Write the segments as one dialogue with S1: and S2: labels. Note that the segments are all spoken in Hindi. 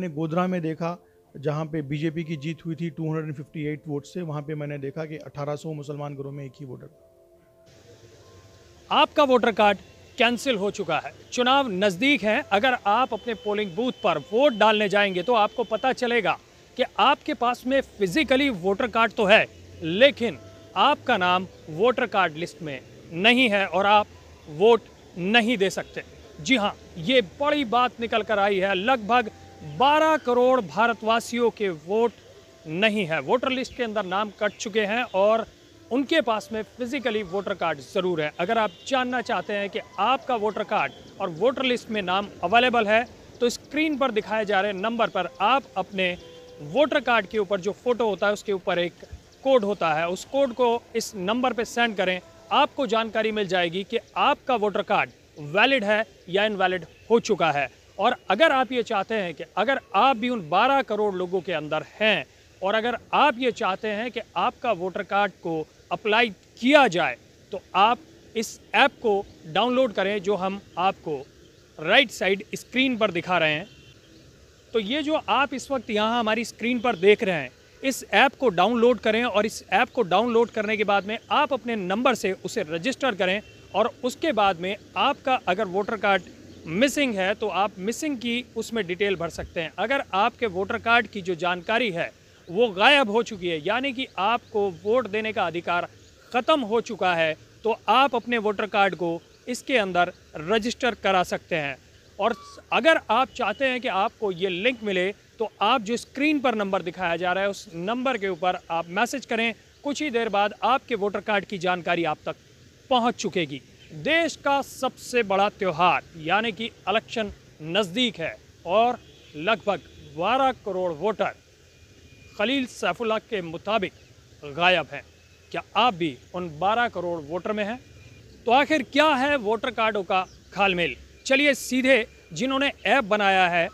S1: मैंने गोधरा में देखा जहाँ पे बीजेपी की जीत हुई थी 258 वोट
S2: से वहाँ पे मैंने देखा कि 1800 मुसलमान घरों में एक ही वोटर आपका वोटर कार्ड कैंसिल हो चुका है चुनाव नज़दीक हैं अगर आप अपने पोलिंग बूथ पर वोट डालने जाएंगे तो आपको पता चलेगा कि आपके पास में फिजिकली वोटर कार्ड तो है लेकिन आपका नाम वोटर कार्ड लिस्ट में नहीं है और आप वोट नहीं दे सकते जी हाँ ये बड़ी बात निकल कर आई है लगभग 12 करोड़ भारतवासियों के वोट नहीं है वोटर लिस्ट के अंदर नाम कट चुके हैं और उनके पास में फिजिकली वोटर कार्ड ज़रूर है अगर आप जानना चाहते हैं कि आपका वोटर कार्ड और वोटर लिस्ट में नाम अवेलेबल है तो स्क्रीन पर दिखाए जा रहे नंबर पर आप अपने वोटर कार्ड के ऊपर जो फ़ोटो होता है उसके ऊपर एक कोड होता है उस कोड को इस नंबर पर सेंड करें आपको जानकारी मिल जाएगी कि आपका वोटर कार्ड वैलिड है या इनवैलिड हो चुका है और अगर आप ये चाहते हैं कि अगर आप भी उन 12 करोड़ लोगों के अंदर हैं और अगर आप ये चाहते हैं कि आपका वोटर कार्ड को अप्लाई किया जाए तो आप इस ऐप को डाउनलोड करें जो हम आपको राइट साइड स्क्रीन पर दिखा रहे हैं तो ये जो आप इस वक्त यहाँ हमारी स्क्रीन पर देख रहे हैं इस ऐप को डाउनलोड करें और इस ऐप को डाउनलोड करने के बाद में आप अपने नंबर से उसे रजिस्टर करें और उसके बाद में आपका अगर वोटर कार्ड मिसिंग है तो आप मिसिंग की उसमें डिटेल भर सकते हैं अगर आपके वोटर कार्ड की जो जानकारी है वो गायब हो चुकी है यानी कि आपको वोट देने का अधिकार ख़त्म हो चुका है तो आप अपने वोटर कार्ड को इसके अंदर रजिस्टर करा सकते हैं और अगर आप चाहते हैं कि आपको ये लिंक मिले तो आप जो स्क्रीन पर नंबर दिखाया जा रहा है उस नंबर के ऊपर आप मैसेज करें कुछ ही देर बाद आपके वोटर कार्ड की जानकारी आप तक पहुंच चुकेगी देश का सबसे बड़ा त्यौहार यानी कि इलेक्शन नज़दीक है और लगभग 12 करोड़ वोटर खलील सैफुल्ला के मुताबिक गायब हैं क्या आप भी उन 12 करोड़ वोटर में हैं तो आखिर क्या है वोटर कार्डों का खालमेल चलिए सीधे जिन्होंने ऐप बनाया है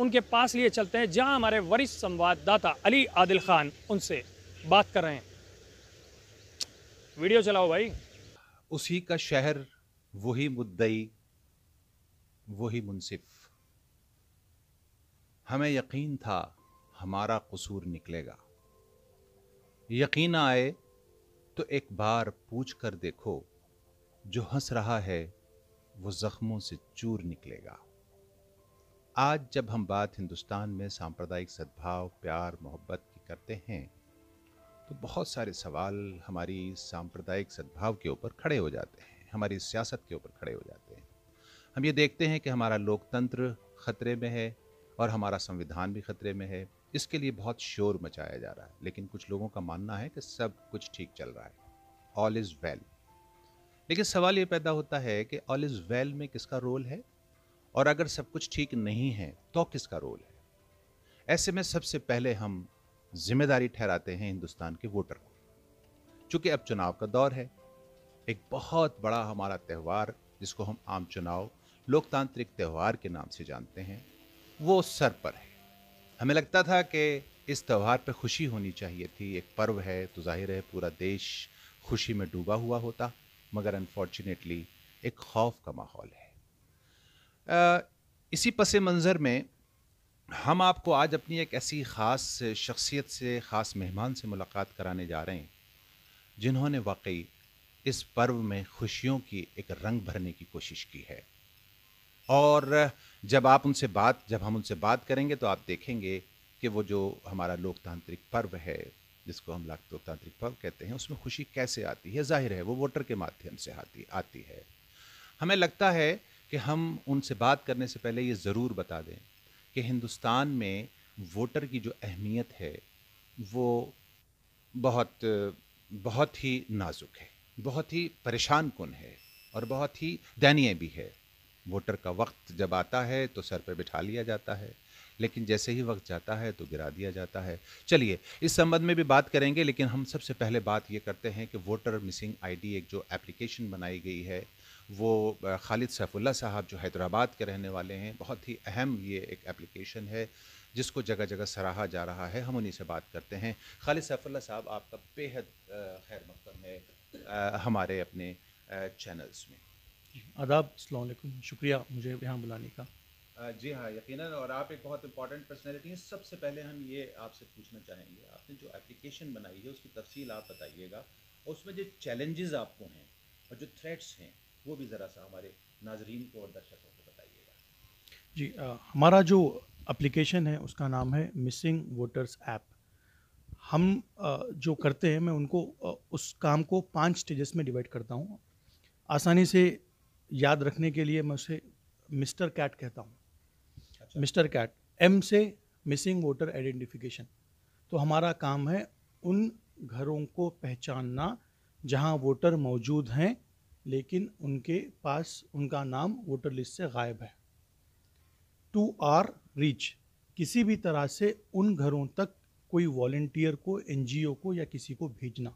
S2: उनके पास लिए चलते हैं जहां हमारे वरिष्ठ संवाददाता अली आदिल खान उनसे बात कर रहे हैं वीडियो चलाओ भाई उसी का
S3: शहर वही मुद्दई वही मुनसिफ हमें यकीन था हमारा कसूर निकलेगा यकीन आए तो एक बार पूछ कर देखो जो हंस रहा है वो ज़ख्मों से चूर निकलेगा आज जब हम बात हिंदुस्तान में सांप्रदायिक सद्भाव प्यार मोहब्बत की करते हैं तो बहुत सारे सवाल हमारी सांप्रदायिक सद्भाव के ऊपर खड़े हो जाते हैं हमारी सियासत के ऊपर खड़े हो जाते हैं हम ये देखते हैं कि हमारा लोकतंत्र खतरे में है और हमारा संविधान भी खतरे में है इसके लिए बहुत शोर मचाया जा रहा है लेकिन कुछ लोगों का मानना है कि सब कुछ ठीक चल रहा है ऑल इज़ वेल लेकिन सवाल ये पैदा होता है कि ऑल इज़ वेल में किसका रोल है और अगर सब कुछ ठीक नहीं है तो किसका रोल है ऐसे में सबसे पहले हम जिम्मेदारी ठहराते हैं हिंदुस्तान के वोटर को चूंकि अब चुनाव का दौर है एक बहुत बड़ा हमारा त्यौहार जिसको हम आम चुनाव लोकतांत्रिक त्यौहार के नाम से जानते हैं वो सर पर है हमें लगता था कि इस त्यौहार पर खुशी होनी चाहिए थी एक पर्व है तो जाहिर है पूरा देश खुशी में डूबा हुआ होता मगर अनफॉर्चुनेटली एक खौफ का माहौल है आ, इसी पसे मंज़र में हम आपको आज अपनी एक ऐसी ख़ास शख्सियत से ख़ास मेहमान से मुलाकात कराने जा रहे हैं जिन्होंने वाकई इस पर्व में खुशियों की एक रंग भरने की कोशिश की है और जब आप उनसे बात जब हम उनसे बात करेंगे तो आप देखेंगे कि वो जो हमारा लोकतांत्रिक पर्व है जिसको हम लोकतांत्रिक पर्व कहते हैं उसमें खुशी कैसे आती है जाहिर है वो वोटर के माध्यम से आती आती है हमें लगता है कि हम उनसे बात करने से पहले ये ज़रूर बता दें कि हिंदुस्तान में वोटर की जो अहमियत है वो बहुत बहुत ही नाजुक है बहुत ही परेशान कन है और बहुत ही दयनीय भी है वोटर का वक्त जब आता है तो सर पर बिठा लिया जाता है लेकिन जैसे ही वक्त जाता है तो गिरा दिया जाता है चलिए इस संबंध में भी बात करेंगे लेकिन हम सबसे पहले बात ये करते हैं कि वोटर मिसिंग आईडी एक जो एप्लीकेशन बनाई गई है वो खालिद सैफुल्ला साहब जो हैदराबाद के रहने वाले हैं बहुत ही अहम ये एक एप्लीकेशन है जिसको जगह जगह सराहा जा रहा है हम उन्हीं से बात करते हैं खालिद सैफुल्ला साहब आपका बेहद खैर मकदम है आ, हमारे अपने चैनल्स में
S1: आदाब अलैक्म शुक्रिया मुझे यहाँ बुलाने का
S3: जी हाँ यकीनन और आप एक बहुत इंपॉर्टेंट पर्सनैलिटी हैं सबसे पहले हम ये आपसे पूछना चाहेंगे आपने जो एप्लीकेशन बनाई है उसकी तफसील आप बताइएगा उसमें जो चैलेंजेस आपको हैं और जो थ्रेट्स हैं वो भी ज़रा सा हमारे नाजरीन को और दर्शकों को बताइएगा
S1: जी आ, हमारा जो एप्लीकेशन है उसका नाम है मिसिंग वोटर्स ऐप हम आ, जो करते हैं मैं उनको आ, उस काम को पांच स्टेजेस में डिवाइड करता हूँ आसानी से याद रखने के लिए मैं उसे मिस्टर कैट कहता हूँ अच्छा। मिस्टर कैट एम से मिसिंग वोटर आइडेंटिफिकेशन तो हमारा काम है उन घरों को पहचानना जहाँ वोटर मौजूद हैं लेकिन उनके पास उनका नाम वोटर लिस्ट से गायब है टू आर रीच किसी भी तरह से उन घरों तक कोई वॉल्टियर को एन को या किसी को भेजना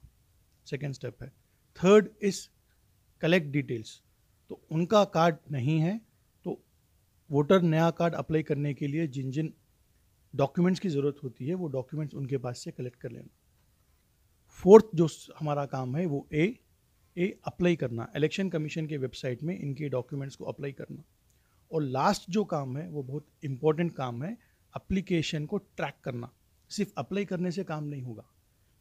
S1: सेकेंड स्टेप है थर्ड इज कलेक्ट डिटेल्स तो उनका कार्ड नहीं है तो वोटर नया कार्ड अप्लाई करने के लिए जिन जिन डॉक्यूमेंट्स की ज़रूरत होती है वो डॉक्यूमेंट्स उनके पास से कलेक्ट कर लेना फोर्थ जो हमारा काम है वो ए ये अप्लाई करना इलेक्शन कमीशन के वेबसाइट में इनके डॉक्यूमेंट्स को अप्लाई करना और लास्ट जो काम है वो बहुत इम्पोर्टेंट काम है अप्लीकेशन को ट्रैक करना सिर्फ अप्लाई करने से काम नहीं होगा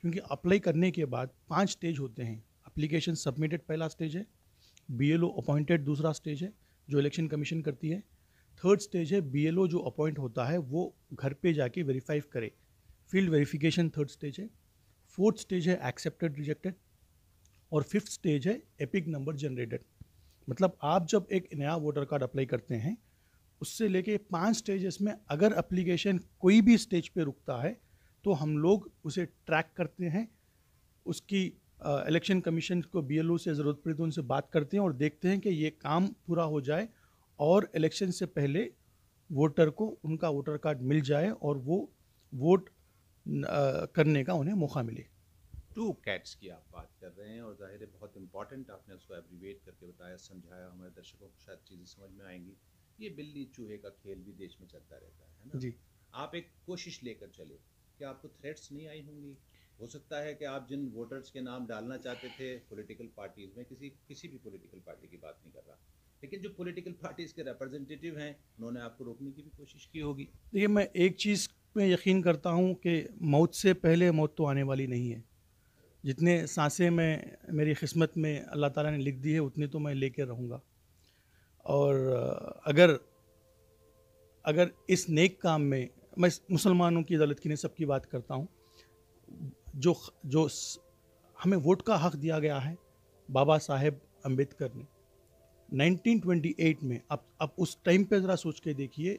S1: क्योंकि अप्लाई करने के बाद पांच स्टेज होते हैं अप्लीकेशन सबमिटेड पहला स्टेज है बी एल ओ अपॉइंटेड दूसरा स्टेज है जो इलेक्शन कमीशन करती है थर्ड स्टेज है बी एल ओ जो अपॉइंट होता है वो घर पे जाके वेरीफाई करे फील्ड वेरिफिकेशन थर्ड स्टेज है फोर्थ स्टेज है एक्सेप्टेड रिजेक्टेड और फिफ्थ स्टेज है एपिक नंबर जनरेटेड मतलब आप जब एक नया वोटर कार्ड अप्लाई करते हैं उससे लेके पांच स्टेजेस में अगर अप्लीकेशन कोई भी स्टेज पे रुकता है तो हम लोग उसे ट्रैक करते हैं उसकी इलेक्शन कमीशन को बी से ज़रूरत पड़ी तो उनसे बात करते हैं और देखते हैं कि ये काम पूरा हो जाए और इलेक्शन से पहले वोटर को उनका वोटर कार्ड मिल जाए और वो वोट करने का उन्हें मौका मिले
S3: टू कैट्स की आप बात कर रहे हैं और ज़ाहिर है बहुत इंपॉर्टेंट आपने उसको एब्रीवेट करके बताया समझाया हमारे दर्शकों को शायद चीज़ें समझ में आएंगी ये बिल्ली चूहे का खेल भी देश में चलता रहता है ना जी आप एक कोशिश लेकर चले कि आपको थ्रेट्स नहीं आई होंगी हो सकता है कि आप जिन वोटर्स के नाम डालना चाहते थे पॉलिटिकल पार्टीज़ में किसी किसी भी पॉलिटिकल पार्टी की बात नहीं कर रहा लेकिन जो पॉलिटिकल पार्टीज़ के रिप्रेजेंटेटिव हैं उन्होंने आपको रोकने की भी कोशिश की होगी
S1: देखिए मैं एक चीज़ में यकीन करता हूँ कि मौत से पहले मौत तो आने वाली नहीं है जितने सांसें मैं मेरी किस्मत में अल्लाह ताला ने लिख दी है उतनी तो मैं लेकर रहूँगा और अगर अगर इस नेक काम में मैं मुसलमानों की अदालत की नहीं सबकी बात करता हूँ जो जो हमें वोट का हक दिया गया है बाबा साहेब अम्बेडकर ने 1928 में आप अब उस टाइम पे ज़रा सोच के देखिए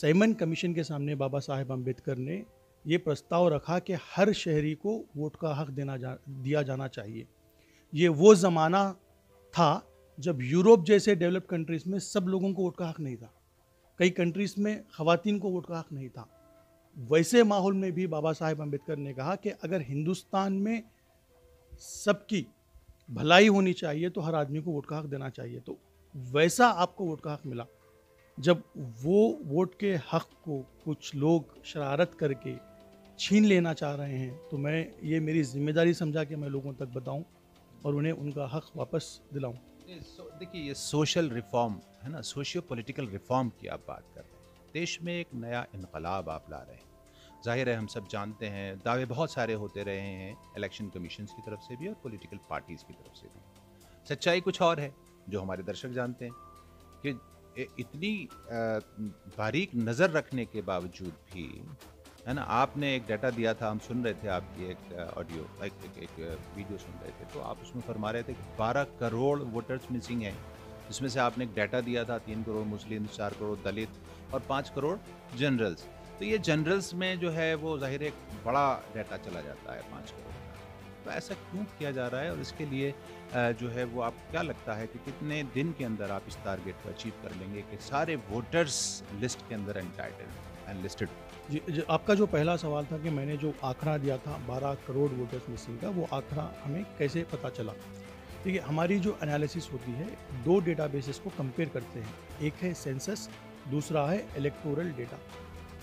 S1: सैमन कमीशन के सामने बाबा साहेब अम्बेडकर ने ये प्रस्ताव रखा कि हर शहरी को वोट का हक देना जा दिया जाना चाहिए ये वो ज़माना था जब यूरोप जैसे डेवलप कंट्रीज़ में सब लोगों को वोट का हक नहीं था कई कंट्रीज़ में ख़वान को वोट का हक नहीं था वैसे माहौल में भी बाबा साहेब अम्बेडकर ने कहा कि अगर हिंदुस्तान में सबकी भलाई होनी चाहिए तो हर आदमी को वोट का हक देना चाहिए तो वैसा आपको वोट का हक मिला जब वो वोट के हक को कुछ लोग शरारत करके छीन लेना चाह रहे हैं तो मैं ये मेरी जिम्मेदारी समझा के मैं लोगों तक बताऊं और उन्हें उनका हक वापस दिलाऊं
S3: देखिए ये सोशल रिफॉर्म है ना सोशियो पॉलिटिकल रिफॉर्म की आप बात कर रहे हैं देश में एक नया इनकलाब आप ला रहे हैं जाहिर है हम सब जानते हैं दावे बहुत सारे होते रहे हैं इलेक्शन कमीशन की तरफ से भी और पोलिटिकल पार्टीज़ की तरफ से भी सच्चाई कुछ और है जो हमारे दर्शक जानते हैं कि इतनी बारीक नज़र रखने के बावजूद भी है ना आपने एक डाटा दिया था हम सुन रहे थे आपकी एक ऑडियो एक, एक, एक, एक वीडियो सुन रहे थे तो आप उसमें फरमा रहे थे कि बारह करोड़ वोटर्स मिसिंग हैं जिसमें से आपने एक डाटा दिया था तीन करोड़ मुस्लिम चार करोड़ दलित और पाँच करोड़ जनरल्स तो ये जनरल्स में जो है वो जाहिर एक बड़ा डाटा चला जाता है पाँच करोड़ तो ऐसा क्यों किया जा रहा है और इसके लिए जो है वो आप क्या लगता है कि कितने दिन के अंदर आप इस टारगेट को अचीव कर लेंगे कि सारे वोटर्स लिस्ट के अंदर एंटाइटेड एंड
S1: जी, जी आपका जो पहला सवाल था कि मैंने जो आंकड़ा दिया था बारह करोड़ वोटर्स मिसिंग का वो आंकड़ा हमें कैसे पता चला देखिए हमारी जो एनालिसिस होती है दो डेटा बेसिस को कंपेयर करते हैं एक है सेंसस दूसरा है इलेक्टोरल डेटा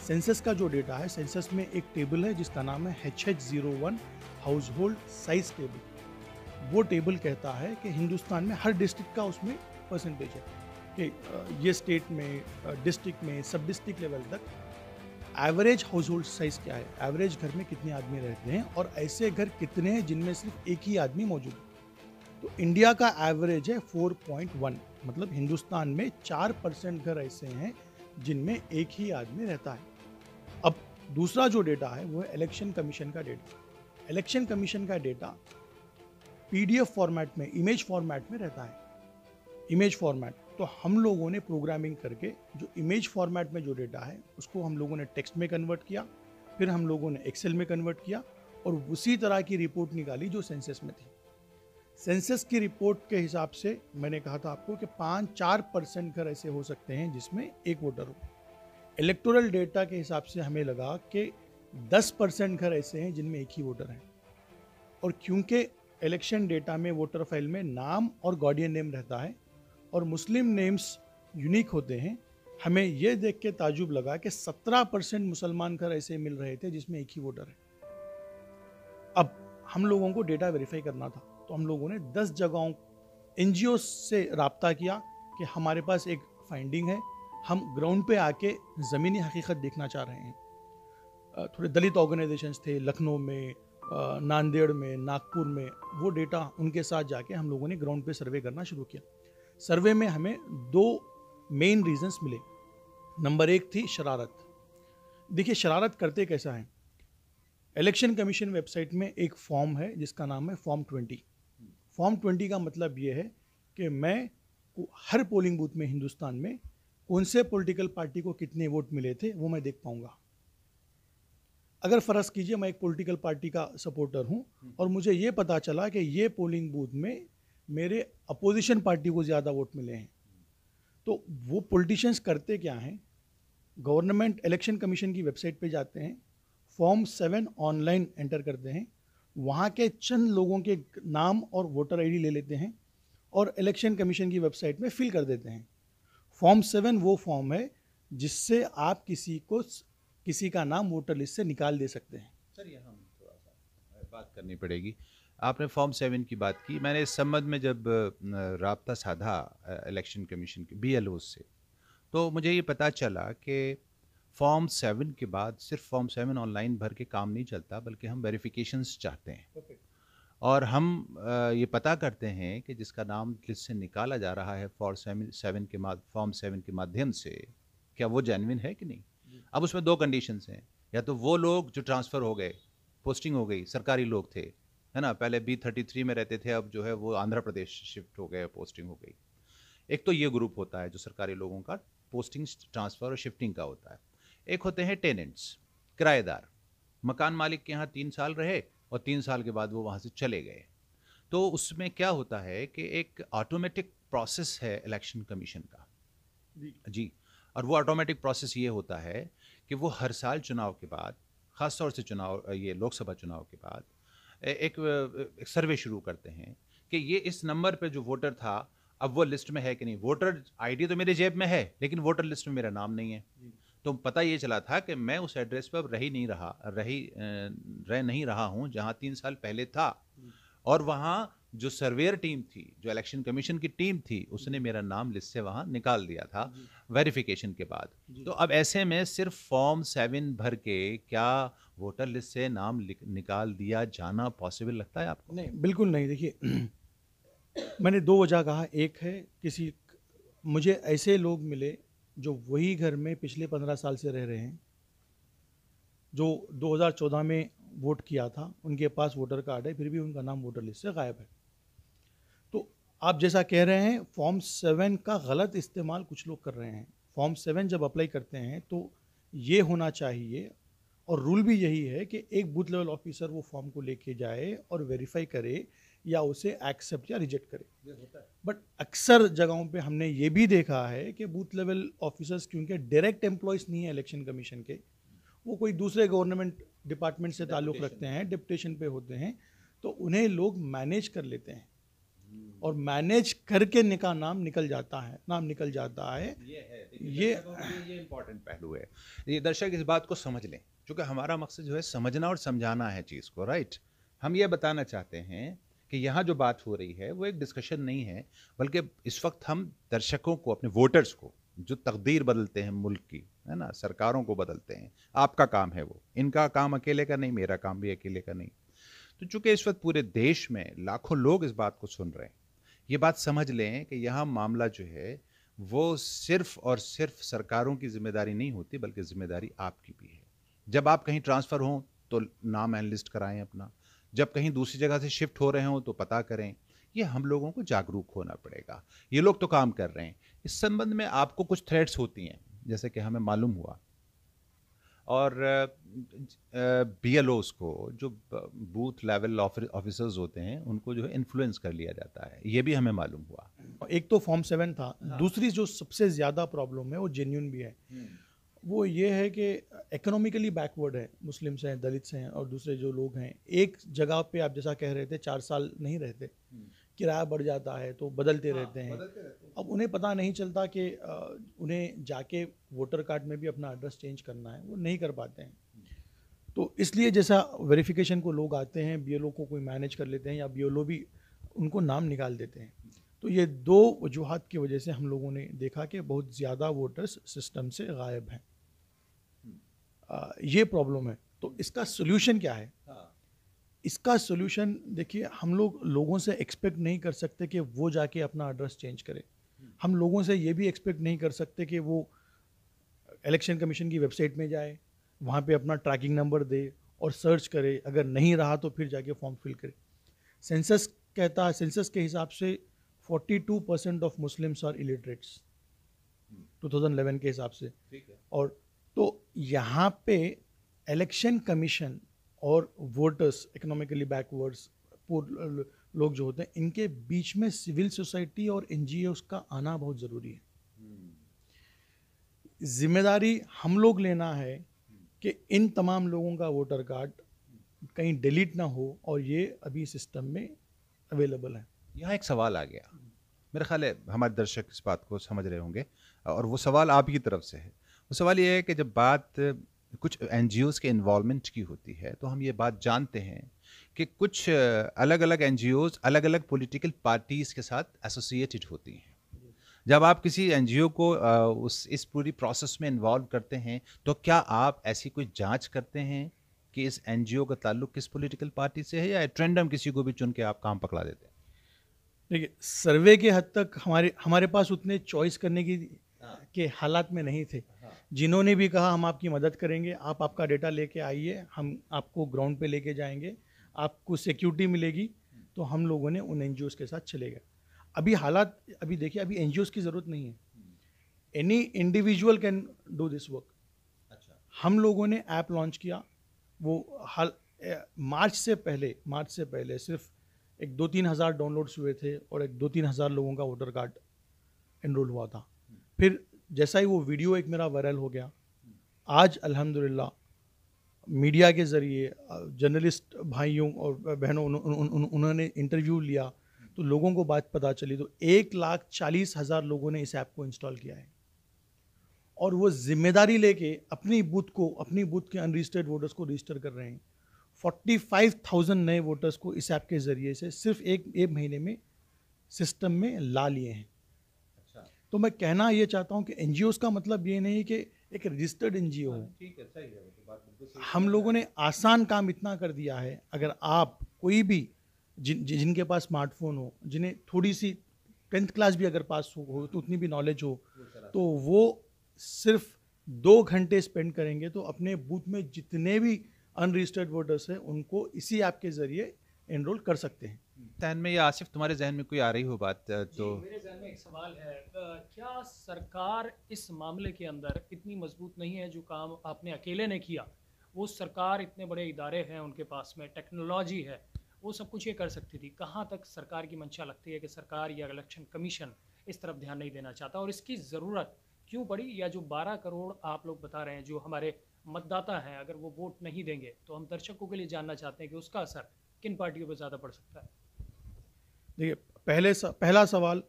S1: सेंसस का जो डेटा है सेंसस में एक टेबल है जिसका नाम है H H zero one household size table वो टेबल कहता है कि हिंदुस्तान में हर डिस्ट्रिक्ट का उसमें परसेंटेज है कि ये स्टेट में डिस्ट्रिक्ट में सब डिस्ट्रिक्ट लेवल तक एवरेज हाउस होल्ड साइज क्या है एवरेज घर में कितने आदमी रहते हैं और ऐसे घर कितने हैं जिनमें सिर्फ एक ही आदमी मौजूद है तो इंडिया का एवरेज है 4.1 मतलब हिंदुस्तान में चार परसेंट घर ऐसे हैं जिनमें एक ही आदमी रहता है अब दूसरा जो डेटा है वो है इलेक्शन कमीशन का डेटा इलेक्शन कमीशन का डेटा पीडीएफ फॉर्मेट में इमेज फॉर्मेट में रहता है इमेज फॉर्मेट तो हम लोगों ने प्रोग्रामिंग करके जो इमेज फॉर्मेट में जो डेटा है उसको हम लोगों ने टेक्स्ट में कन्वर्ट किया फिर हम लोगों ने एक्सेल में कन्वर्ट किया और उसी तरह की रिपोर्ट निकाली जो सेंसस में थी सेंसस की रिपोर्ट के हिसाब से मैंने कहा था आपको कि पाँच चार परसेंट घर ऐसे हो सकते हैं जिसमें एक वोटर हो इलेक्टोरल डेटा के हिसाब से हमें लगा कि दस परसेंट घर ऐसे हैं जिनमें एक ही वोटर है और क्योंकि इलेक्शन डेटा में वोटर फाइल में नाम और गार्डियन नेम रहता है और मुस्लिम नेम्स यूनिक होते हैं हमें यह देख के ताजुब लगा कि 17 परसेंट मुसलमान घर ऐसे मिल रहे थे जिसमें एक ही वोटर है अब हम लोगों को डेटा वेरीफाई करना था तो हम लोगों ने 10 जगहों एन से रबता किया कि हमारे पास एक फाइंडिंग है हम ग्राउंड पे आके ज़मीनी हकीकत देखना चाह रहे हैं थोड़े दलित ऑर्गेनाइजेशंस थे लखनऊ में नांदेड़ में नागपुर में वो डेटा उनके साथ जाके हम लोगों ने ग्राउंड पे सर्वे करना शुरू किया सर्वे में हमें दो मेन रीजंस मिले नंबर एक थी शरारत देखिए शरारत करते कैसा है इलेक्शन कमीशन वेबसाइट में एक फॉर्म है जिसका नाम है फॉर्म ट्वेंटी फॉर्म ट्वेंटी का मतलब ये है कि मैं हर पोलिंग बूथ में हिंदुस्तान में कौन से पॉलिटिकल पार्टी को कितने वोट मिले थे वो मैं देख पाऊँगा अगर फ़र्ज़ कीजिए मैं एक पॉलिटिकल पार्टी का सपोर्टर हूँ और मुझे ये पता चला कि ये पोलिंग बूथ में मेरे अपोजिशन पार्टी को ज़्यादा वोट मिले हैं तो वो पॉलिटिशियंस करते क्या हैं गवर्नमेंट इलेक्शन कमीशन की वेबसाइट पे जाते हैं फॉर्म सेवन ऑनलाइन एंटर करते हैं वहाँ के चंद लोगों के नाम और वोटर आईडी ले लेते हैं और इलेक्शन कमीशन की वेबसाइट में फिल कर देते हैं फॉर्म सेवन वो फॉर्म है जिससे आप किसी को किसी का नाम वोटर लिस्ट से निकाल दे सकते हैं
S3: सर यहाँ थोड़ा सा बात करनी पड़ेगी आपने फॉर्म सेवन की बात की मैंने इस संबंध में जब रबता साधा इलेक्शन कमीशन के बी से तो मुझे ये पता चला कि फॉर्म सेवन के बाद सिर्फ फॉर्म सेवन ऑनलाइन भर के काम नहीं चलता बल्कि हम वेरिफिकेशन चाहते हैं और हम ये पता करते हैं कि जिसका नाम लिस्ट से निकाला जा रहा है फॉर सेवन सेवन के फॉर्म सेवन के माध्यम से क्या वो जेनविन है कि नहीं अब उसमें दो कंडीशन हैं या तो वो लोग जो ट्रांसफ़र हो गए पोस्टिंग हो गई सरकारी लोग थे है ना पहले बी थर्टी थ्री में रहते थे अब जो है वो आंध्र प्रदेश शिफ्ट हो गए पोस्टिंग हो गई एक तो ये ग्रुप होता है जो सरकारी लोगों का पोस्टिंग ट्रांसफ़र और शिफ्टिंग का होता है एक होते हैं टेनेंट्स किराएदार मकान मालिक के यहाँ तीन साल रहे और तीन साल के बाद वो वहाँ से चले गए तो उसमें क्या होता है कि एक ऑटोमेटिक प्रोसेस है इलेक्शन कमीशन का जी और वो ऑटोमेटिक प्रोसेस ये होता है कि वो हर साल चुनाव के बाद ख़ास तौर से चुनाव ये लोकसभा चुनाव के बाद एक, एक सर्वे शुरू करते हैं कि ये इस नंबर पे जो वोटर था अब वो लिस्ट में है कि नहीं वोटर आईडी तो मेरे जेब में है लेकिन वोटर लिस्ट में मेरा नाम नहीं है तो पता ये चला था कि मैं उस एड्रेस पर रही नहीं रहा रही रह नहीं रहा हूँ जहाँ तीन साल पहले था और वहाँ जो सर्वेयर टीम थी जो इलेक्शन कमीशन की टीम थी उसने मेरा नाम लिस्ट से वहाँ निकाल दिया था वेरिफिकेशन के बाद तो अब ऐसे में सिर्फ फॉर्म सेवन भर के क्या वोटर लिस्ट से नाम निकाल दिया जाना
S1: पॉसिबल लगता है आपको नहीं बिल्कुल नहीं देखिए मैंने दो वजह कहा एक है किसी मुझे ऐसे लोग मिले जो वही घर में पिछले पंद्रह साल से रह रहे हैं जो 2014 में वोट किया था उनके पास वोटर कार्ड है फिर भी उनका नाम वोटर लिस्ट से गायब है आप जैसा कह रहे हैं फॉर्म सेवन का गलत इस्तेमाल कुछ लोग कर रहे हैं फॉर्म सेवन जब अप्लाई करते हैं तो ये होना चाहिए और रूल भी यही है कि एक बूथ लेवल ऑफिसर वो फॉर्म को लेके जाए और वेरीफाई करे या उसे एक्सेप्ट या रिजेक्ट करे बट अक्सर जगहों पे हमने ये भी देखा है कि बूथ लेवल ऑफिसर्स क्योंकि डायरेक्ट एम्प्लॉयज़ नहीं है इलेक्शन कमीशन के वो कोई दूसरे गवर्नमेंट डिपार्टमेंट से ताल्लुक़ रखते हैं डिप्टेशन पे होते हैं तो उन्हें लोग मैनेज कर लेते हैं और मैनेज करके निका नाम निकल जाता है नाम निकल जाता है ये है ये
S3: ये इम्पोर्टेंट पहलू है ये दर्शक इस बात को समझ लें क्योंकि हमारा मकसद जो है समझना और समझाना है चीज़ को राइट हम ये बताना चाहते हैं कि यहाँ जो बात हो रही है वो एक डिस्कशन नहीं है बल्कि इस वक्त हम दर्शकों को अपने वोटर्स को जो तकदीर बदलते हैं मुल्क की है ना सरकारों को बदलते हैं आपका काम है वो इनका काम अकेले का नहीं मेरा काम भी अकेले का नहीं तो चूंकि इस वक्त पूरे देश में लाखों लोग इस बात को सुन रहे हैं ये बात समझ लें कि यहाँ मामला जो है वो सिर्फ और सिर्फ सरकारों की जिम्मेदारी नहीं होती बल्कि जिम्मेदारी आपकी भी है जब आप कहीं ट्रांसफ़र हों तो नाम एनलिस्ट कराएं अपना जब कहीं दूसरी जगह से शिफ्ट हो रहे हों तो पता करें ये हम लोगों को जागरूक होना पड़ेगा ये लोग तो काम कर रहे हैं इस संबंध में आपको कुछ थ्रेट्स होती हैं जैसे कि हमें मालूम हुआ और बी एल ओज़ को जो बूथ लेवल ऑफिसर्स होते हैं उनको जो है इन्फ्लुएंस कर लिया जाता है ये भी हमें मालूम हुआ एक तो फॉर्म
S1: सेवन था हाँ। दूसरी जो सबसे ज़्यादा प्रॉब्लम है वो जेन्यून भी है हम्म। वो ये है कि इकोनॉमिकली बैकवर्ड है मुस्लिम्स हैं दलित्स हैं और दूसरे जो लोग हैं एक जगह पे आप जैसा कह रहे थे चार साल नहीं रहते हम्म। किराया बढ़ जाता है तो बदलते हाँ, रहते हैं बदलते रहते हैं अब उन्हें पता नहीं चलता कि उन्हें जाके वोटर कार्ड में भी अपना एड्रेस चेंज करना है वो नहीं कर पाते हैं तो इसलिए जैसा वेरिफिकेशन को लोग आते हैं बी को कोई मैनेज कर लेते हैं या बी भी उनको नाम निकाल देते हैं तो ये दो वजूहत की वजह से हम लोगों ने देखा कि बहुत ज़्यादा वोटर्स सिस्टम से गायब हैं हम्म। ये प्रॉब्लम है तो इसका सोल्यूशन क्या है हाँ। इसका सोल्यूशन देखिए हम लोग लोगों से एक्सपेक्ट नहीं कर सकते कि वो जाके अपना एड्रेस चेंज करें हम लोगों से ये भी एक्सपेक्ट नहीं कर सकते कि वो इलेक्शन कमीशन की वेबसाइट में जाए वहाँ पे अपना ट्रैकिंग नंबर दे और सर्च करे अगर नहीं रहा तो फिर जाके फॉर्म फिल करे सेंसस कहता है सेंसस के हिसाब से 42 percent of Muslims are illiterates 2011 के हिसाब से और तो यहाँ पे इलेक्शन कमीशन और वोटर्स इकोनॉमिकली बैकवर्ड्स पुअर लोग जो होते हैं इनके बीच में सिविल सोसाइटी और एन का आना बहुत ज़रूरी है जिम्मेदारी हम लोग लेना है कि इन तमाम लोगों का वोटर कार्ड कहीं डिलीट ना हो और ये अभी सिस्टम में अवेलेबल है
S3: यहाँ एक सवाल आ गया मेरा ख्याल है हमारे दर्शक इस बात को समझ रहे होंगे और वो सवाल आप तरफ से है वो सवाल ये है कि जब बात कुछ एन के इन्वॉलमेंट की होती है तो हम ये बात जानते हैं कि कुछ अलग अलग एन अलग अलग पॉलिटिकल पार्टीज़ के साथ एसोसिएटेड होती हैं जब आप किसी एन को उस इस पूरी प्रोसेस में इन्वॉल्व करते हैं तो क्या आप ऐसी कोई जांच करते हैं कि इस एन का ताल्लुक किस पॉलिटिकल पार्टी से है या
S1: ट्रेंडम किसी को भी चुन के आप काम पकड़ा देते हैं देखिए सर्वे के हद तक हमारे हमारे पास उतने चॉइस करने की हाँ। के हालात में नहीं थे जिन्होंने भी कहा हम आपकी मदद करेंगे आप आपका डेटा लेके आइए हम आपको ग्राउंड पे लेके जाएंगे आपको सिक्योरिटी मिलेगी तो हम लोगों ने उन एन के साथ चले गए अभी हालात अभी देखिए अभी एन की ज़रूरत नहीं है any individual can do this work अच्छा हम लोगों ने ऐप लॉन्च किया वो हाल मार्च से पहले मार्च से पहले सिर्फ एक दो तीन हज़ार डाउनलोड्स हुए थे और एक दो तीन हज़ार लोगों का वोटर कार्ड इनरोल हुआ था फिर जैसा ही वो वीडियो एक मेरा वायरल हो गया आज अल्हम्दुलिल्लाह मीडिया के ज़रिए जर्नलिस्ट भाइयों और बहनों उन्होंने इंटरव्यू लिया तो लोगों को बात पता चली तो एक लाख चालीस हज़ार लोगों ने इस ऐप को इंस्टॉल किया है और वो जिम्मेदारी लेके अपनी बूथ को अपनी बूथ के अनरजिस्टर्ड वोटर्स को रजिस्टर कर रहे हैं फोर्टी फाइव थाउजेंड नए वोटर्स को इस ऐप के ज़रिए से सिर्फ एक एक महीने में सिस्टम में ला लिए हैं तो मैं कहना ये चाहता हूँ कि एन का मतलब ये नहीं कि एक रजिस्टर्ड एन जी हो हम लोगों ने आसान काम इतना कर दिया है अगर आप कोई भी जिन जिनके पास स्मार्टफोन हो जिन्हें थोड़ी सी टेंथ क्लास भी अगर पास हो, हो तो उतनी भी नॉलेज हो तो वो सिर्फ दो घंटे स्पेंड करेंगे तो अपने बूथ में जितने भी अनरजिस्टर्ड वोटर्स हैं उनको इसी ऐप के ज़रिए एनरोल कर सकते हैं
S3: तहन में या आसिफ तुम्हारे जहन में कोई आ रही हो बात तो
S2: मेरे जहन में एक सवाल है क्या सरकार इस मामले के अंदर इतनी मजबूत नहीं है जो काम आपने अकेले ने किया वो सरकार इतने बड़े इदारे हैं उनके पास में टेक्नोलॉजी है वो सब कुछ ये कर सकती थी कहाँ तक सरकार की मंशा लगती है कि सरकार या इलेक्शन कमीशन इस तरफ ध्यान नहीं देना चाहता और इसकी ज़रूरत क्यों पड़ी या जो 12 करोड़ आप लोग बता रहे हैं जो हमारे मतदाता हैं अगर वो वोट नहीं देंगे तो हम दर्शकों के लिए जानना चाहते हैं कि उसका असर किन पार्टियों पर ज़्यादा पड़ सकता है
S1: देखिए पहले सा, पहला सवाल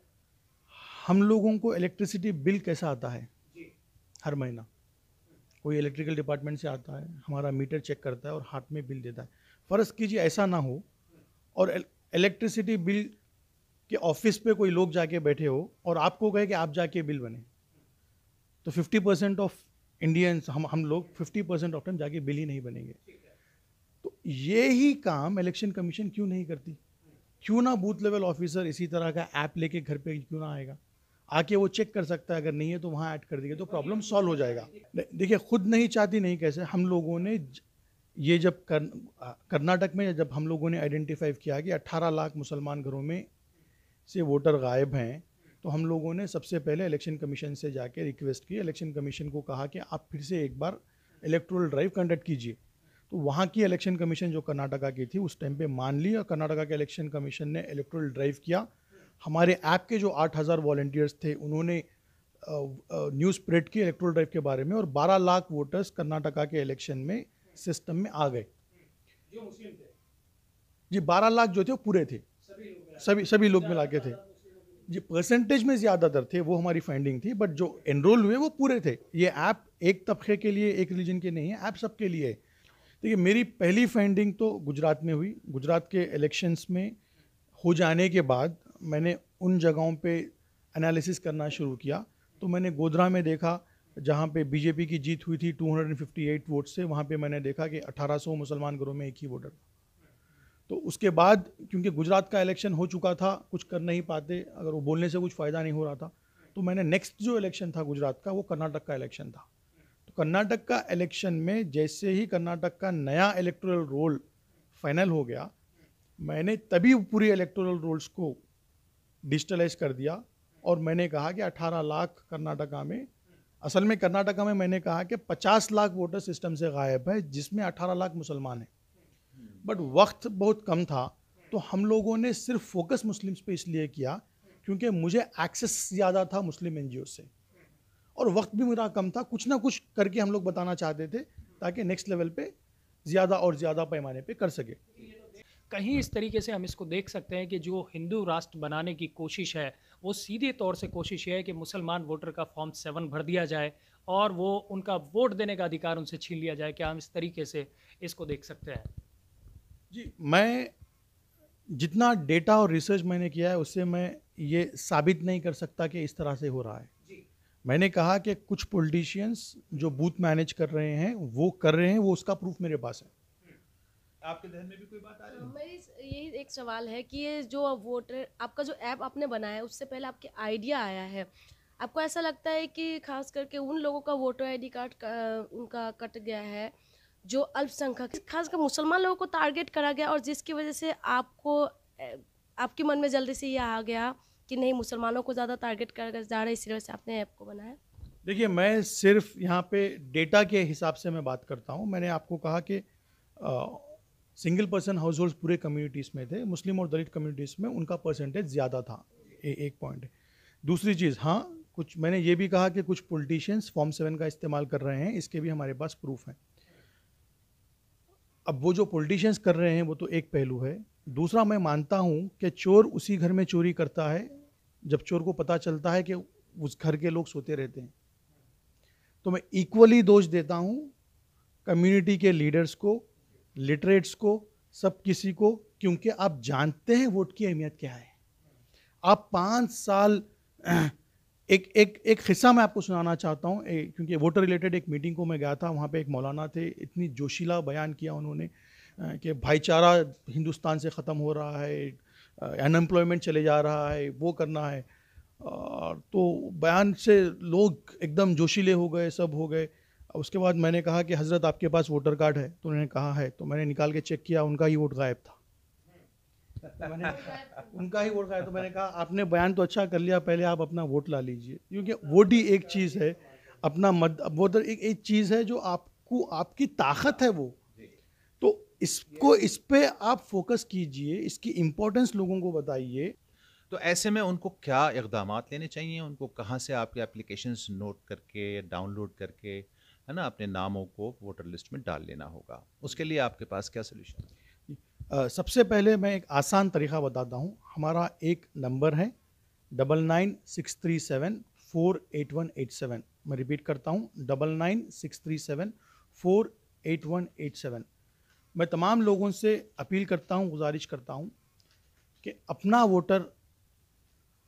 S1: हम लोगों को इलेक्ट्रिसिटी बिल कैसा आता है हर महीना कोई इलेक्ट्रिकल डिपार्टमेंट से आता है हमारा मीटर चेक करता है और हाथ में बिल देता है फ़र्ज़ कीजिए ऐसा ना हो और इलेक्ट्रिसिटी बिल के ऑफिस पे कोई लोग जाके बैठे हो और आपको कहे कि आप जाके बिल बने तो 50 परसेंट ऑफ इंडियंस हम हम लोग 50 परसेंट ऑफ टाइम जाके बिल ही नहीं बनेंगे तो ये ही काम इलेक्शन कमीशन क्यों नहीं करती क्यों ना बूथ लेवल ऑफिसर इसी तरह का ऐप लेके घर पे क्यों ना आएगा आके वो चेक कर सकता है अगर नहीं है तो वहाँ ऐड कर देंगे तो प्रॉब्लम सॉल्व हो जाएगा देखिए खुद नहीं चाहती नहीं कैसे हम लोगों ने ये जब कर, कर्नाटक में जब हम लोगों ने आइडेंटिफाई किया कि 18 लाख मुसलमान घरों में से वोटर गायब हैं तो हम लोगों ने सबसे पहले इलेक्शन कमीशन से जाके रिक्वेस्ट की इलेक्शन कमीशन को कहा कि आप फिर से एक बार इलेक्ट्रोल ड्राइव कंडक्ट कीजिए तो वहाँ की इलेक्शन कमीशन जो कर्नाटका की थी उस टाइम पे मान ली और कर्नाटका के इलेक्शन कमीशन ने इलेक्ट्रल ड्राइव किया हमारे ऐप के जो 8000 वॉल्टियर्स थे उन्होंने न्यूज़ स्प्रेड की इलेक्ट्रल ड्राइव के बारे में और 12 लाख वोटर्स कर्नाटका के इलेक्शन में सिस्टम में आ गए जी 12 लाख जो थे वो पूरे थे सभी सभी लोग मिला के थे जी परसेंटेज में ज़्यादातर थे वो हमारी फाइंडिंग थी बट जो एनरोल हुए वो पूरे थे ये ऐप एक तबके के लिए एक रिलीजन के नहीं है ऐप सबके लिए है देखिए मेरी पहली फाइंडिंग तो गुजरात में हुई गुजरात के इलेक्शंस में हो जाने के बाद मैंने उन जगहों पे एनालिसिस करना शुरू किया तो मैंने गोधरा में देखा जहाँ पे बीजेपी की जीत हुई थी 258 वोट से वहाँ पे मैंने देखा कि 1800 मुसलमान घरों में एक ही वोटर तो उसके बाद क्योंकि गुजरात का इलेक्शन हो चुका था कुछ कर नहीं पाते अगर वो बोलने से कुछ फ़ायदा नहीं हो रहा था तो मैंने नेक्स्ट जो इलेक्शन था गुजरात का वो कर्नाटक का इलेक्शन था तो कर्नाटक का इलेक्शन में जैसे ही कर्नाटक का नया इलेक्टोरल रोल फाइनल हो गया मैंने तभी पूरे इलेक्टोरल रोल्स को डिजिटलाइज कर दिया और मैंने कहा कि 18 लाख कर्नाटका में असल में कर्नाटका में मैंने कहा कि 50 लाख वोटर सिस्टम से गायब है जिसमें 18 लाख मुसलमान हैं बट वक्त बहुत कम था तो हम लोगों ने सिर्फ फोकस मुस्लिम्स पे इसलिए किया क्योंकि मुझे एक्सेस ज़्यादा था मुस्लिम एन से और वक्त भी मेरा कम था कुछ ना कुछ करके हम लोग बताना चाहते थे ताकि नेक्स्ट लेवल पे ज़्यादा और ज़्यादा पैमाने पे कर सके
S2: कहीं इस तरीके से हम इसको देख सकते हैं कि जो हिंदू राष्ट्र बनाने की कोशिश है वो सीधे तौर से कोशिश है कि मुसलमान वोटर का फॉर्म सेवन भर दिया जाए और वो उनका वोट देने का अधिकार उनसे छीन लिया जाए क्या हम इस तरीके से इसको देख सकते हैं जी
S1: मैं जितना डेटा और रिसर्च मैंने किया है उससे मैं ये साबित नहीं कर सकता कि इस तरह से हो रहा है मैंने कहा कि कुछ पॉलिटिशियंस जो बूथ मैनेज कर रहे हैं वो कर रहे हैं वो उसका प्रूफ मेरे पास है
S3: आपके जहन में भी कोई बात आ रही है
S2: मेरी यही एक सवाल है कि ये जो वोटर आपका जो ऐप आपने बनाया है उससे पहले आपके आइडिया आया है आपको ऐसा लगता है कि खास करके उन लोगों का वोटर आईडी कार्ड उनका कट गया है जो अल्पसंख्यक खासकर मुसलमान लोगों को टारगेट करा गया और जिसकी वजह से आपको आपके मन में जल्दी से ये आ गया कि नहीं मुसलमानों को ज़्यादा टारगेट कर जा रहे इसी वजह से आपने ऐप को बनाया
S1: देखिए मैं सिर्फ यहाँ पे डेटा के हिसाब से मैं बात करता हूँ मैंने आपको कहा कि सिंगल पर्सन हाउस होल्ड पूरे कम्युनिटीज़ में थे मुस्लिम और दलित कम्युनिटीज़ में उनका परसेंटेज ज़्यादा था ए, एक पॉइंट दूसरी चीज़ हाँ कुछ मैंने ये भी कहा कि कुछ पोलिटिशियंस फॉर्म सेवन का इस्तेमाल कर रहे हैं इसके भी हमारे पास प्रूफ हैं अब वो जो पोलिटिशियंस कर रहे हैं वो तो एक पहलू है दूसरा मैं मानता हूँ कि चोर उसी घर में चोरी करता है जब चोर को पता चलता है कि उस घर के लोग सोते रहते हैं तो मैं इक्वली दोष देता हूँ कम्युनिटी के लीडर्स को लिटरेट्स को सब किसी को क्योंकि आप जानते हैं वोट की अहमियत क्या है आप पाँच साल एक एक एक हिस्सा मैं आपको सुनाना चाहता हूँ क्योंकि वोटर रिलेटेड एक मीटिंग को मैं गया था वहाँ पे एक मौलाना थे इतनी जोशीला बयान किया उन्होंने कि भाईचारा हिंदुस्तान से ख़त्म हो रहा है अनएम्प्लॉयमेंट चले जा रहा है वो करना है तो बयान से लोग एकदम जोशीले हो गए सब हो गए उसके बाद मैंने कहा कि हज़रत आपके पास वोटर कार्ड है तो उन्होंने कहा है तो मैंने निकाल के चेक किया उनका ही वोट गायब था तो मैंने उनका ही वोट गायब तो मैंने कहा आपने बयान तो अच्छा कर लिया पहले आप अपना वोट ला लीजिए क्योंकि वोट ही एक चीज़ है अपना मत वोटर तो एक एक चीज़ है जो आपको आपकी ताकत है वो इसको इस पर आप फोकस कीजिए इसकी इम्पोर्टेंस लोगों को बताइए
S3: तो ऐसे में उनको क्या इकदाम लेने चाहिए उनको कहाँ से आपके एप्लीकेशन नोट करके डाउनलोड करके है ना अपने नामों को वोटर लिस्ट में डाल लेना होगा उसके लिए आपके पास क्या सोल्यूशन
S1: है सबसे पहले मैं एक आसान तरीका बताता हूँ हमारा एक नंबर है double nine six three seven four eight one eight seven मैं रिपीट करता हूँ double nine six three seven four eight one eight seven मैं तमाम लोगों से अपील करता हूं गुजारिश करता हूं कि अपना वोटर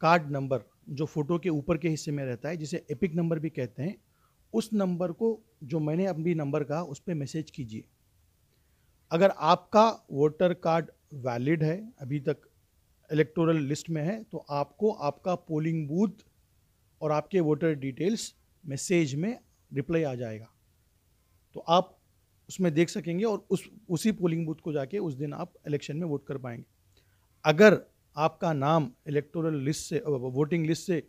S1: कार्ड नंबर जो फ़ोटो के ऊपर के हिस्से में रहता है जिसे एपिक नंबर भी कहते हैं उस नंबर को जो मैंने अभी नंबर कहा उस पर मैसेज कीजिए अगर आपका वोटर कार्ड वैलिड है अभी तक इलेक्टोरल लिस्ट में है तो आपको आपका पोलिंग बूथ और आपके वोटर डिटेल्स मैसेज में रिप्लाई आ जाएगा तो आप उसमें देख सकेंगे और उस उसी पोलिंग बूथ को जाके उस दिन आप इलेक्शन में वोट कर पाएंगे अगर आपका नाम इलेक्टोरल लिस्ट से वोटिंग लिस्ट से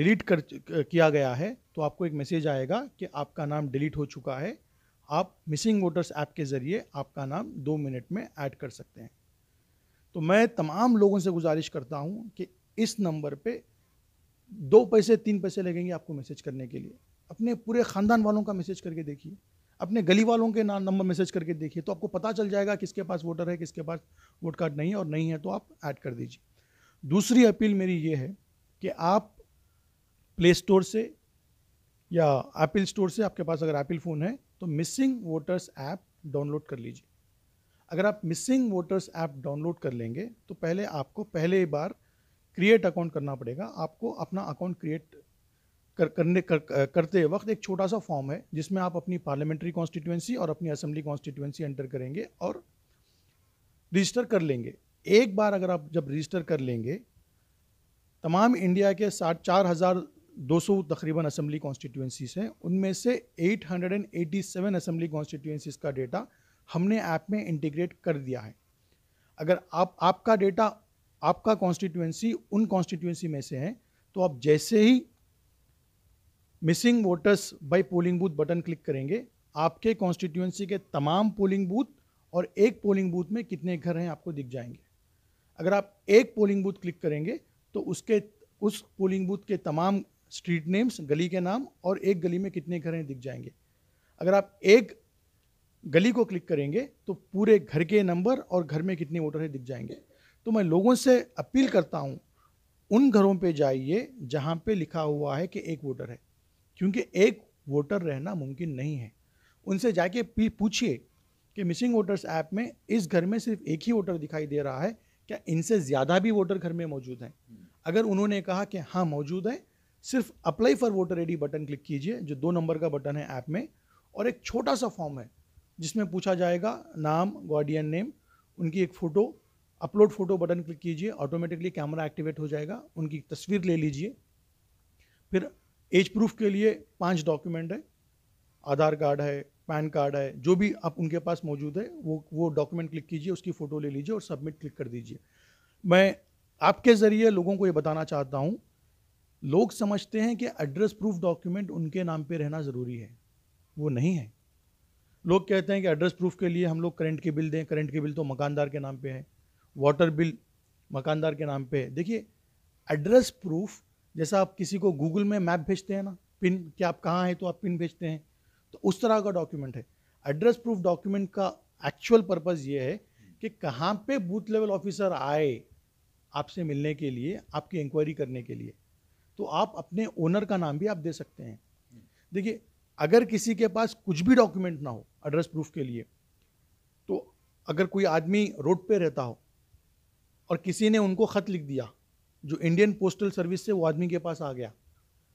S1: डिलीट कर किया गया है तो आपको एक मैसेज आएगा कि आपका नाम डिलीट हो चुका है आप मिसिंग वोटर्स ऐप के ज़रिए आपका नाम दो मिनट में ऐड कर सकते हैं तो मैं तमाम लोगों से गुजारिश करता हूँ कि इस नंबर पे दो पैसे तीन पैसे लगेंगे आपको मैसेज करने के लिए अपने पूरे ख़ानदान वालों का मैसेज करके देखिए अपने गली वालों के नाम नंबर मैसेज करके देखिए तो आपको पता चल जाएगा किसके पास वोटर है किसके पास वोट कार्ड नहीं है और नहीं है तो आप ऐड कर दीजिए दूसरी अपील मेरी ये है कि आप प्ले स्टोर से या एप्पल स्टोर से आपके पास अगर एप्पल फ़ोन है तो मिसिंग वोटर्स ऐप डाउनलोड कर लीजिए अगर आप मिसिंग वोटर्स ऐप डाउनलोड कर लेंगे तो पहले आपको पहले बार क्रिएट अकाउंट करना पड़ेगा आपको अपना अकाउंट क्रिएट कर करने कर, करते वक्त एक छोटा सा फॉर्म है जिसमें आप अपनी पार्लियामेंट्री कॉन्स्टिट्यूंसी और अपनी असेंबली कॉन्स्टिट्यूंसी एंटर करेंगे और रजिस्टर कर लेंगे एक बार अगर आप जब रजिस्टर कर लेंगे तमाम इंडिया के साठ चार हज़ार दो सौ तकरीबन असम्बली कॉन्स्टिट्यूंसीज हैं उनमें से eight hundred and eighty seven assembly constituencies का डेटा हमने ऐप में इंटीग्रेट कर दिया है अगर आप आपका डेटा आपका कॉन्स्टिट्यूंसी उन कॉन्स्टिट्यूंसी में से हैं तो आप जैसे ही missing voters by polling booth button click करेंगे आपके कॉन्स्टिट्यूंसी के तमाम पोलिंग बूथ और एक पोलिंग बूथ में कितने घर हैं आपको दिख जाएंगे अगर आप एक पोलिंग बूथ क्लिक करेंगे तो उसके उस पोलिंग बूथ के तमाम स्ट्रीट नेम्स गली के नाम और एक गली में कितने घर हैं दिख जाएंगे अगर आप एक गली को क्लिक करेंगे तो पूरे घर के नंबर और घर में कितने वोटर हैं दिख जाएंगे तो मैं लोगों से अपील करता हूँ उन घरों पे जाइए जहाँ पे लिखा हुआ है कि एक वोटर है क्योंकि एक वोटर रहना मुमकिन नहीं है उनसे जाके पूछिए कि मिसिंग वोटर्स ऐप में इस घर में सिर्फ एक ही वोटर दिखाई दे रहा है क्या इनसे ज़्यादा भी वोटर घर में मौजूद हैं हम्म। अगर उन्होंने कहा कि हाँ मौजूद है सिर्फ apply for voter I button click कीजिए जो दो नंबर का बटन है ऐप में और एक छोटा सा फॉर्म है जिसमें पूछा जाएगा नाम गार्डियन नेम उनकी एक photo upload photo button click कीजिए ऑटोमेटिकली कैमरा एक्टिवेट हो जाएगा उनकी तस्वीर ले लीजिए फिर एज प्रूफ के लिए पांच डॉक्यूमेंट है आधार कार्ड है पैन कार्ड है जो भी आप उनके पास मौजूद है वो वो डॉक्यूमेंट क्लिक कीजिए उसकी फ़ोटो ले लीजिए और सबमिट क्लिक कर दीजिए मैं आपके ज़रिए लोगों को ये बताना चाहता हूँ लोग समझते हैं कि एड्रेस प्रूफ डॉक्यूमेंट उनके नाम पे रहना ज़रूरी है वो नहीं है लोग कहते हैं कि एड्रेस प्रूफ के लिए हम लोग करंट के बिल दें करंट के बिल तो मकानदार के नाम पे हैं वाटर बिल मकानदार के नाम पे है देखिए एड्रेस प्रूफ जैसा आप किसी को गूगल में मैप भेजते हैं ना पिन कि आप कहाँ हैं तो आप पिन भेजते हैं तो उस तरह का डॉक्यूमेंट है एड्रेस प्रूफ डॉक्यूमेंट का एक्चुअल पर्पज़ ये है कि कहाँ पे बूथ लेवल ऑफिसर आए आपसे मिलने के लिए आपकी इंक्वायरी करने के लिए तो आप अपने ओनर का नाम भी आप दे सकते हैं देखिए अगर किसी के पास कुछ भी डॉक्यूमेंट ना हो एड्रेस प्रूफ के लिए तो अगर कोई आदमी रोड पे रहता हो और किसी ने उनको ख़त लिख दिया जो इंडियन पोस्टल सर्विस से वो आदमी के पास आ गया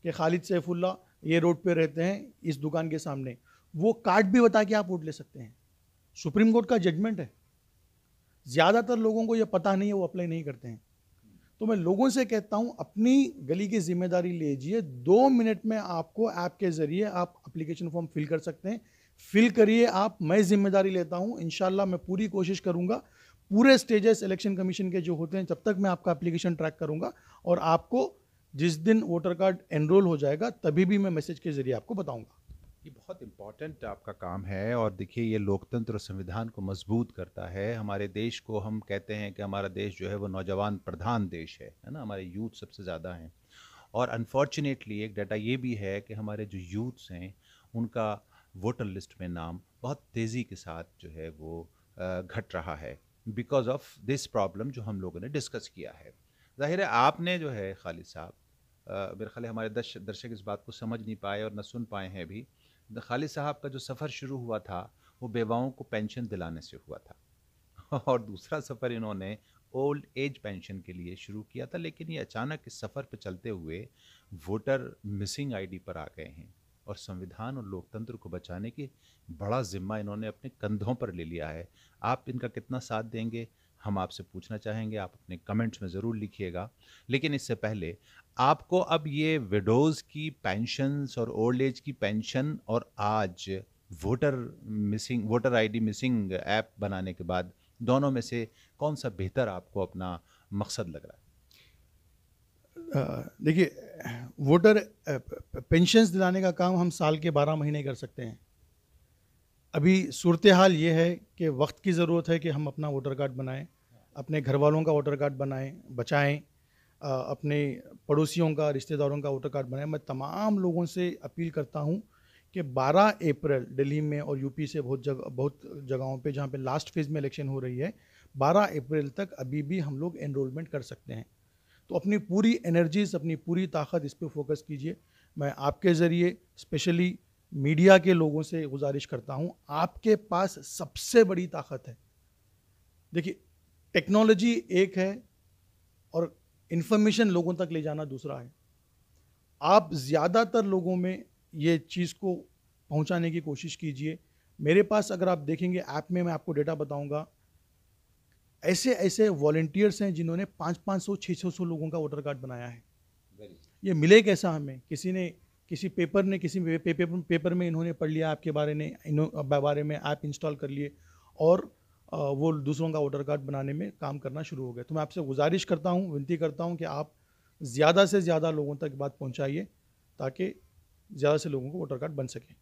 S1: कि खालिद सैफुल्ला ये रोड पे रहते हैं इस दुकान के सामने वो कार्ड भी बता के आप वोट ले सकते हैं सुप्रीम कोर्ट का जजमेंट है ज़्यादातर लोगों को ये पता नहीं है वो अप्लाई नहीं करते हैं तो मैं लोगों से कहता हूँ अपनी गली की जिम्मेदारी लीजिए दो मिनट में आपको ऐप के ज़रिए आप अप्लीकेशन फॉर्म फिल कर सकते हैं फिल करिए आप मैं जिम्मेदारी लेता हूँ इन मैं पूरी कोशिश करूँगा पूरे स्टेजेस इलेक्शन कमीशन के जो होते हैं जब तक मैं आपका एप्लीकेशन ट्रैक करूंगा और आपको जिस दिन वोटर कार्ड एनरोल हो जाएगा तभी भी मैं मैसेज के जरिए आपको बताऊंगा
S3: ये बहुत इम्पॉर्टेंट आपका काम है और देखिए ये लोकतंत्र और संविधान को मजबूत करता है हमारे देश को हम कहते हैं कि हमारा देश जो है वो नौजवान प्रधान देश है है ना हमारे यूथ सबसे ज़्यादा हैं और अनफॉर्चुनेटली एक डाटा ये भी है कि हमारे जो यूथ्स हैं उनका वोटर लिस्ट में नाम बहुत तेज़ी के साथ जो है वो घट रहा है बिकॉज ऑफ दिस प्रॉब्लम जो हम लोगों ने डिस्कस किया है ज़ाहिर है आपने जो है खालिद साहब मेरे ख्याल हमारे दर्श दर्शक इस बात को समझ नहीं पाए और न सुन पाए हैं अभी खालिद साहब का जो सफ़र शुरू हुआ था वो बेवाओं को पेंशन दिलाने से हुआ था और दूसरा सफ़र इन्होंने ओल्ड एज पेंशन के लिए शुरू किया था लेकिन ये अचानक इस सफ़र पर चलते हुए वोटर मिसिंग आईडी पर आ गए हैं और संविधान और लोकतंत्र को बचाने की बड़ा जिम्मा इन्होंने अपने कंधों पर ले लिया है आप इनका कितना साथ देंगे हम आपसे पूछना चाहेंगे आप अपने कमेंट्स में ज़रूर लिखिएगा लेकिन इससे पहले आपको अब ये विडोज़ की पेंशन और ओल्ड एज की पेंशन और आज voter missing voter ID missing app बनाने के बाद दोनों में से कौन सा बेहतर
S1: आपको अपना मकसद लग रहा है देखिए वोटर पेंशन्स दिलाने का काम हम साल के बारह महीने कर सकते हैं अभी सूरत हाल ये है कि वक्त की ज़रूरत है कि हम अपना वोटर कार्ड बनाएं अपने घर वालों का वोटर कार्ड बनाएं बचाएं अपने पड़ोसियों का रिश्तेदारों का वोटर कार्ड बनाएं मैं तमाम लोगों से अपील करता हूं कि 12 अप्रैल दिल्ली में और यूपी से बहुत जगह बहुत जगहों पे जहां पे लास्ट फेज़ में इलेक्शन हो रही है 12 अप्रैल तक अभी भी हम लोग एनरोलमेंट कर सकते हैं तो अपनी पूरी एनर्जीज अपनी पूरी ताकत इस पर फोकस कीजिए मैं आपके ज़रिए स्पेशली मीडिया के लोगों से गुजारिश करता हूँ आपके पास सबसे बड़ी ताकत है देखिए टेक्नोलॉजी एक है और इन्फॉर्मेशन लोगों तक ले जाना दूसरा है आप ज़्यादातर लोगों में ये चीज़ को पहुँचाने की कोशिश कीजिए मेरे पास अगर आप देखेंगे ऐप में मैं आपको डेटा बताऊँगा ऐसे ऐसे वॉल्टियर्स हैं जिन्होंने पाँच पाँच सौ छः छः सौ लोगों का वोटर कार्ड बनाया है ये मिले कैसा हमें किसी ने किसी पेपर ने किसी पेपर पेपर में इन्होंने पढ़ लिया आपके बारे में बारे में ऐप इंस्टॉल कर लिए और वो दूसरों का वोटर कार्ड बनाने में काम करना शुरू हो गया तो मैं आपसे गुजारिश करता हूँ विनती करता हूँ कि आप ज़्यादा से ज़्यादा लोगों तक बात पहुँचाइए ताकि ज़्यादा से लोगों को वोटर कार्ड बन सके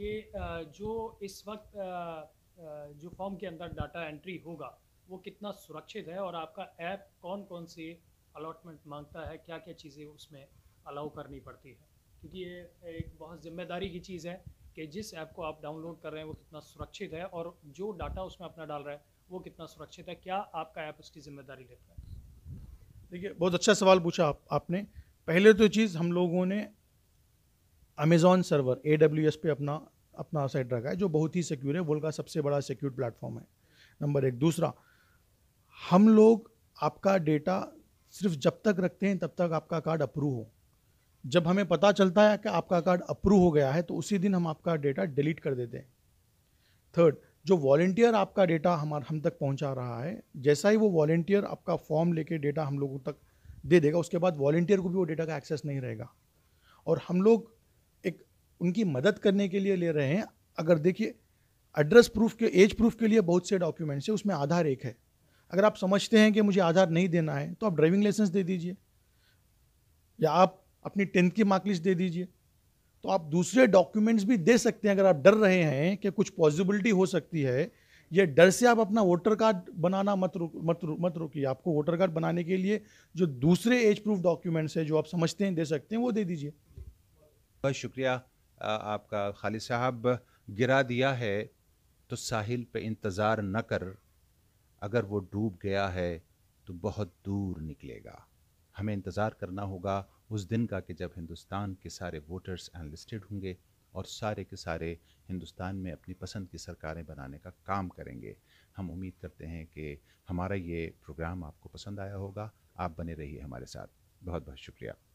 S2: कि जो इस वक्त जो फॉर्म के अंदर डाटा एंट्री होगा वो कितना सुरक्षित है और आपका ऐप कौन कौन सी अलॉटमेंट मांगता है क्या क्या चीज़ें उसमें अलाउ करनी पड़ती है क्योंकि ये एक बहुत जिम्मेदारी की चीज़ है कि जिस ऐप को आप डाउनलोड कर रहे हैं वो कितना सुरक्षित है और जो डाटा उसमें अपना डाल रहा है वो कितना सुरक्षित है क्या आपका ऐप उसकी जिम्मेदारी लेता है देखिए
S1: बहुत अच्छा सवाल पूछा आप आपने पहले तो चीज़ हम लोगों ने अमेज़ॉन सर्वर ए पे अपना अपना साइड रखा है जो बहुत ही सिक्योर है वर्ल्ड का सबसे बड़ा सिक्योर प्लेटफॉर्म है नंबर एक दूसरा हम लोग आपका डेटा सिर्फ जब तक रखते हैं तब तक आपका कार्ड अप्रूव हो जब हमें पता चलता है कि आपका कार्ड अप्रूव हो गया है तो उसी दिन हम आपका डेटा डिलीट कर देते हैं थर्ड जो वॉल्टियर आपका डेटा हमारे हम तक पहुंचा रहा है जैसा ही वो वॉल्टियर आपका फॉर्म लेके डेटा हम लोगों तक दे देगा उसके बाद वॉल्टियर को भी वो डेटा का एक्सेस नहीं रहेगा और हम लोग उनकी मदद करने के लिए ले रहे हैं अगर देखिए एड्रेस प्रूफ के एज प्रूफ के लिए बहुत से डॉक्यूमेंट्स है उसमें आधार एक है अगर आप समझते हैं कि मुझे आधार नहीं देना है तो आप ड्राइविंग लाइसेंस दे दीजिए या आप अपनी टेंथ की मार्कलिस्ट दे दीजिए तो आप दूसरे डॉक्यूमेंट्स भी दे सकते हैं अगर आप डर रहे हैं कि कुछ पॉसिबिलिटी हो सकती है ये डर से आप अपना वोटर कार्ड बनाना मत रुक मत रुक मत रोकिए आपको वोटर कार्ड बनाने के लिए जो दूसरे एज प्रूफ डॉक्यूमेंट्स है जो आप समझते हैं दे सकते हैं वो दे दीजिए
S3: बहुत शुक्रिया आपका खालिद साहब गिरा दिया है तो साहिल पे इंतज़ार न कर अगर वो डूब गया है तो बहुत दूर निकलेगा हमें इंतज़ार करना होगा उस दिन का कि जब हिंदुस्तान के सारे वोटर्स एनलिस्टेड होंगे और सारे के सारे हिंदुस्तान में अपनी पसंद की सरकारें बनाने का काम करेंगे हम उम्मीद करते हैं कि हमारा ये प्रोग्राम आपको पसंद आया होगा आप बने रहिए हमारे साथ बहुत बहुत शुक्रिया